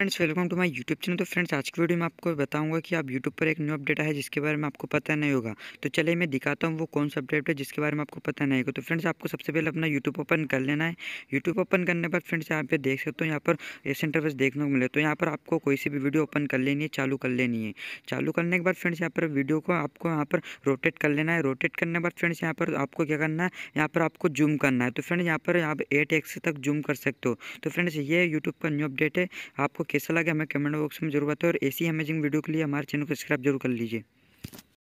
friends welcome to my YouTube channel तो friends आज की वीडियो में आपको बताऊंगा कि आप यूट्यूब पर एक न्यू अपडेट है जिसके बारे में आपको पता नहीं होगा तो चलिए मैं दिखाता हूँ वो कौन सा अपडेट है जिसके बारे में आपको पता नहीं होगा तो फ्रेंड्स आपको सबसे पहले अपना यूट्यूब ओपन कर लेना है यूट्यूब ओपन करने पर फ्रेंड्स यहाँ पे देख सकते हो यहाँ पर एस इंटरवेस देखने को मिले तो यहाँ पर आपको कोई सी भी वीडियो ओपन कर लेनी है चालू कर लेनी है चालू करने के बाद फ्रेंड्स यहाँ पर वीडियो को आपको यहाँ पर रोटेट कर लेना है रोटेट करने के बाद फ्रेंड्स यहाँ पर आपको क्या करना है यहाँ पर आपको जूम करना है तो फ्रेंड्स यहाँ पर आप एट एक्स तक जूम कर सकते हो तो फ्रेंड्स ये यूट्यूब का न्यू अपडेट है आपको कैसा लगा हमें कमेंट बॉक्स में जरूर बताओ और ऐसी अमेजिंग वीडियो के लिए हमारे चैनल को सब्सक्राइब जरूर कर लीजिए